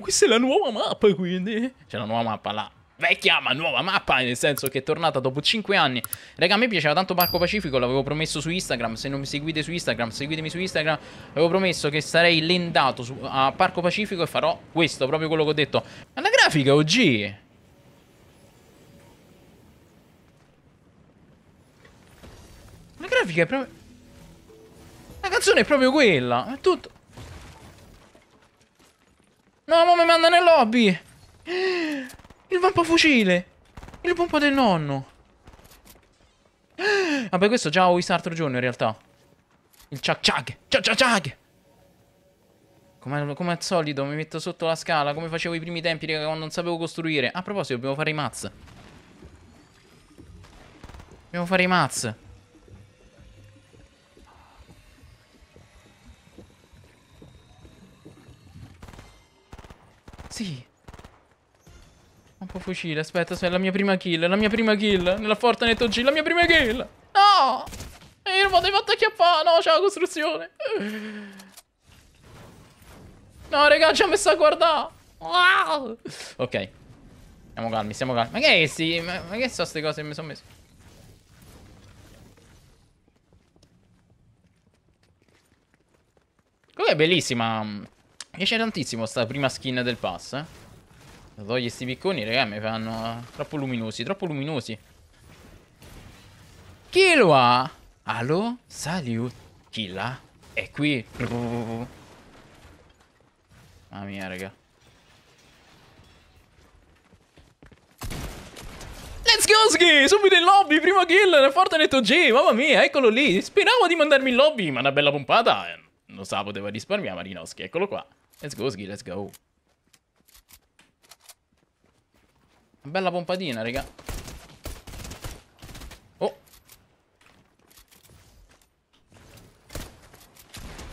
questa è cioè, la nuova mappa quindi. C'è la nuova mappa là vecchia ma nuova mappa Nel senso che è tornata dopo 5 anni Raga a me piaceva tanto Parco Pacifico L'avevo promesso su Instagram Se non mi seguite su Instagram seguitemi su Instagram Avevo promesso che sarei lendato su, a Parco Pacifico E farò questo proprio quello che ho detto Ma la grafica OG La grafica è proprio La canzone è proprio quella È tutto No, ma mi manda nel lobby. Il vampofucile. Il pompo del nonno. Vabbè, questo già ho visto l'altro giorno in realtà. Il chug chug. Chug chug chug. Come, come, al solito mi metto sotto la scala Come facevo i primi tempi raga, quando non sapevo costruire ah, A proposito dobbiamo fare i mazzi Dobbiamo fare i mazzi fucile. Aspetta, se è la mia prima kill. La mia prima kill. Nella Fortnite G. La mia prima kill. No! E io mi fatto acchiappare. No, c'è la costruzione. No, raga, ci ha messo a guardare. Wow. Ok. Siamo calmi, siamo calmi. Ma che è sì? Ma, ma che so queste cose che mi sono messo? Comunque è bellissima. Mi piace tantissimo sta prima skin del pass, eh. Togli sti picconi, raga, mi fanno troppo luminosi, troppo luminosi. Chi lo ha? Allo? Salut! Killa? È qui! Mamma mia, raga. Let's go, Ski! Subito in lobby, prima kill, Fortnite OG, mamma mia, eccolo lì. Speravo di mandarmi in lobby, ma una bella pompata. Eh. Non sa, poteva risparmiare Marinoschi, eccolo qua. Let's go, Ski, let's go. Bella pompatina, raga. Oh.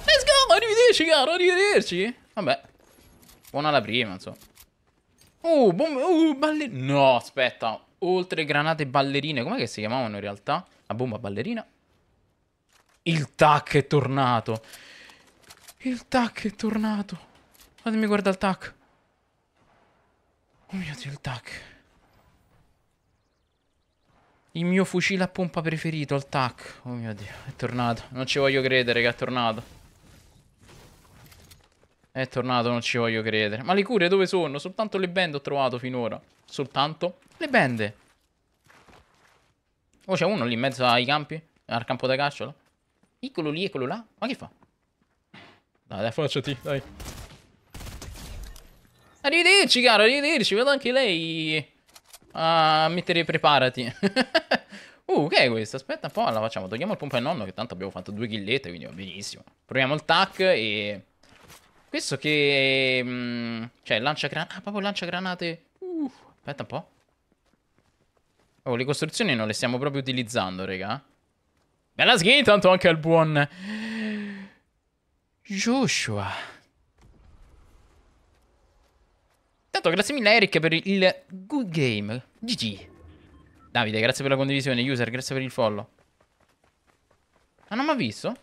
Let's go! Arrivederci, caro, arrivederci. Vabbè. Buona la prima, insomma. Oh, uh, bombe... Oh, uh, ballerine... No, aspetta. Oltre granate ballerine. Com'è che si chiamavano in realtà? La bomba ballerina. Il tac è tornato. Il tac è tornato. Fatemi guardare il tac. Oh mio Dio, il tac. Il mio fucile a pompa preferito, il TAC. Oh mio Dio, è tornato. Non ci voglio credere che è tornato. È tornato, non ci voglio credere. Ma le cure dove sono? Soltanto le bende ho trovato finora. Soltanto le bende. Oh, c'è uno lì in mezzo ai campi? Al campo da caccia? Eccolo lì, eccolo là. Ma che fa? Dai, dai, facciati, dai. Arrivederci, caro, arrivederci. Vedo anche lei a ah, mettere preparati. uh, che è questo? Aspetta un po', la facciamo. Togliamo il pompa e nonno, che tanto abbiamo fatto due killette, quindi va benissimo. Proviamo il tac e... Questo che... Mh, mm, cioè, lancia granate... Ah, proprio lancia granate... Uh, aspetta un po'. Oh, le costruzioni non le stiamo proprio utilizzando, raga. Bella skin, tanto anche al buon... Joshua. Tanto grazie mille Eric per il good game. GG. Davide, grazie per la condivisione. User, grazie per il follow. Ah, non mi ha visto?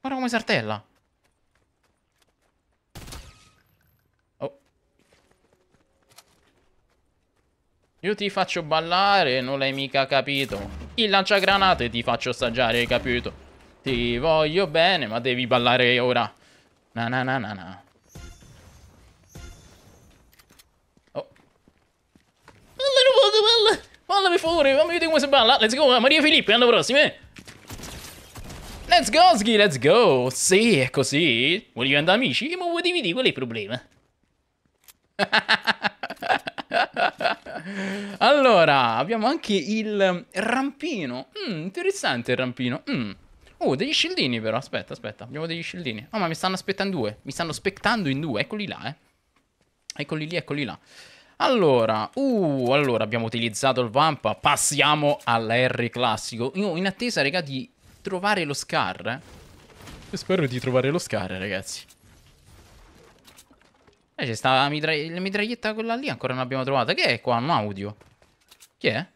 Guarda come sartella. Oh. Io ti faccio ballare, non l'hai mica capito. Il lanciagranate ti faccio assaggiare, capito? Ti voglio bene, ma devi ballare ora. No, no, no, no, no. Oh. Balla, balla, balla per favore, fammi vedere come si balla. Let's go, eh, Maria Filippi, alla prossima. Let's go, Sghi, let's go. Sì, è così. Voglio andare amici? Ma vuoi dividere? Qual è il problema? allora, abbiamo anche il rampino. Mm, interessante il rampino. Mm. Oh, degli scildini però, aspetta, aspetta, abbiamo degli scildini. Oh, ma mi stanno aspettando due, mi stanno aspettando in due, eccoli là, eh. Eccoli lì, eccoli là. Allora, uh, allora abbiamo utilizzato il Vampa, passiamo all'R classico. Io in attesa, raga, di trovare lo Scar, eh. Io spero di trovare lo Scar, ragazzi. Eh, c'è sta la, midra la mitraglietta quella lì, ancora non l'abbiamo trovata. Che è qua? Un audio. Chi è?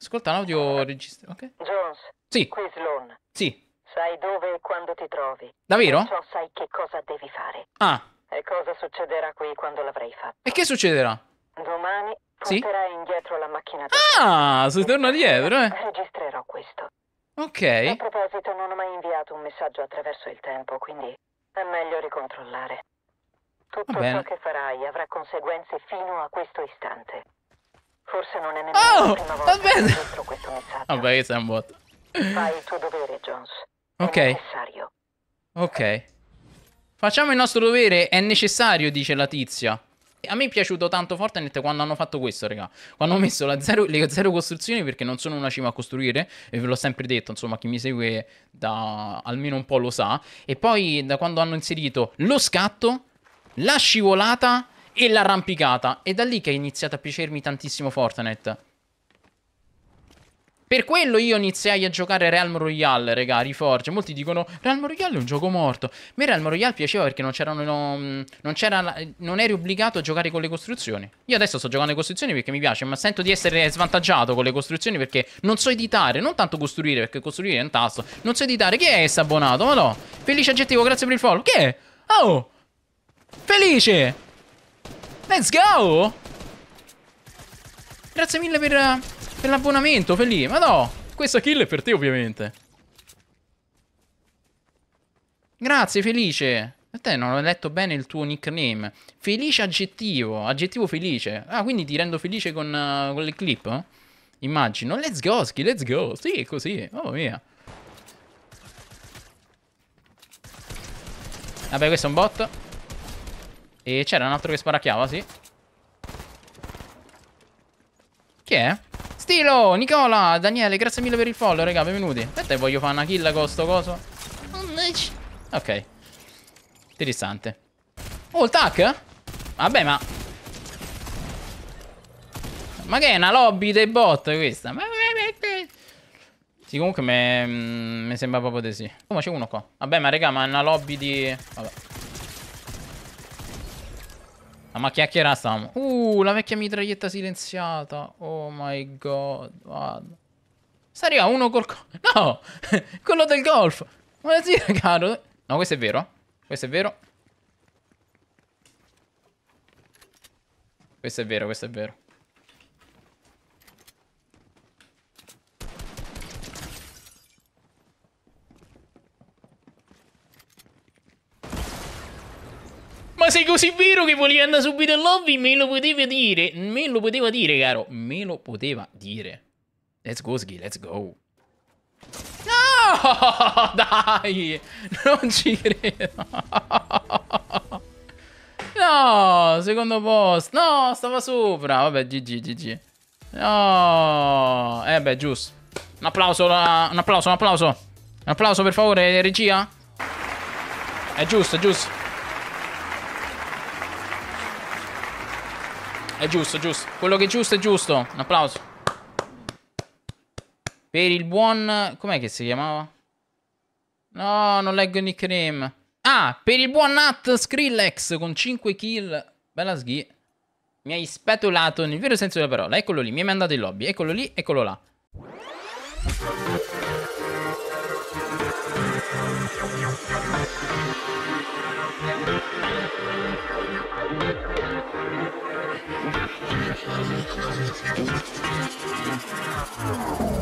Ascolta l'audio registrato, ok? Jones, sì. Quislon. Sì. Sai dove e quando ti trovi. Davvero? Perciò sai che cosa devi fare. Ah. E cosa succederà qui quando l'avrai fatto. E che succederà? Domani sì? indietro la macchina. Ah, si torna dietro, eh. Registrerò questo. Ok. A proposito, non ho mai inviato un messaggio attraverso il tempo, quindi è meglio ricontrollare. Tutto ciò che farai avrà conseguenze fino a questo istante. Forse non è nemmeno oh, la prima volta che registro questo messaggio. Vabbè, che sei un botto. Fai il tuo dovere, Jones. È ok. necessario. Ok. Facciamo il nostro dovere, è necessario, dice la tizia. A me è piaciuto tanto Fortnite quando hanno fatto questo, raga. Quando ho messo zero, le zero costruzioni perché non sono una cima a costruire, e ve l'ho sempre detto, insomma, chi mi segue da almeno un po' lo sa. E poi da quando hanno inserito lo scatto, la scivolata e l'arrampicata. E da lì che è iniziato a piacermi tantissimo Fortnite. Per quello io iniziai a giocare Realm Royale, raga, Reforge. Molti dicono Realm Royale è un gioco morto. A me Realm Royale piaceva perché non c'erano non, mm, non, c'era, non eri obbligato a giocare con le costruzioni. Io adesso sto giocando le costruzioni perché mi piace, ma sento di essere svantaggiato con le costruzioni perché non so editare, non tanto costruire, perché costruire è un tasto. Non so editare. Chi è esse abbonato? Ma no. Felice aggettivo, grazie per il follow. Chi è? Oh! Felice! Let's go! Grazie mille per per l'abbonamento, per lì. Ma no! Questa kill è per te, ovviamente. Grazie, Felice. A te non ho letto bene il tuo nickname. Felice aggettivo. Aggettivo felice. Ah, quindi ti rendo felice con, uh, con le clip? Eh? Immagino. Let's go, Ski, let's go. Sì, è così. Oh, mia. Vabbè, questo è un bot. E c'era un altro che sparacchiava, sì. Chi è? stilo Nicola, Daniele, grazie mille per il follow, raga, benvenuti Aspetta voglio fare una kill con sto coso Ok Interessante Oh, il tac? Vabbè, ma Ma che è una lobby dei bot questa? Ma sì, comunque mm, mi sembra proprio di sì. Oh, ma c'è uno qua. Vabbè, ma raga, ma è una lobby di... Vabbè. Ah, ma chiacchierà stiamo. Uh, la vecchia mitraglietta silenziata. Oh my god. Guarda. Sta arriva uno col... No! Quello del golf. Buonasera, caro. No, questo è vero. Questo è vero. Questo è vero, questo è vero. così vero che voleva andare subito in lobby, me lo poteva dire, me lo poteva dire, caro, me lo poteva dire. Let's go, Sghi, let's go. No, dai, non ci credo. No, secondo posto. No, stava sopra. Vabbè, GG, GG. No, eh beh, giusto. Un applauso, un applauso, un applauso. Un applauso, per favore, regia. È giusto, è giusto. È giusto, giusto. Quello che è giusto è giusto. Un applauso. Per il buon... Com'è che si chiamava? No, non leggo il nickname. Ah, per il buon Nat Skrillex con 5 kill. Bella sghi. Mi hai spetolato nel vero senso della parola. Eccolo lì, mi hai mandato in lobby. Eccolo lì, eccolo là. Thank you.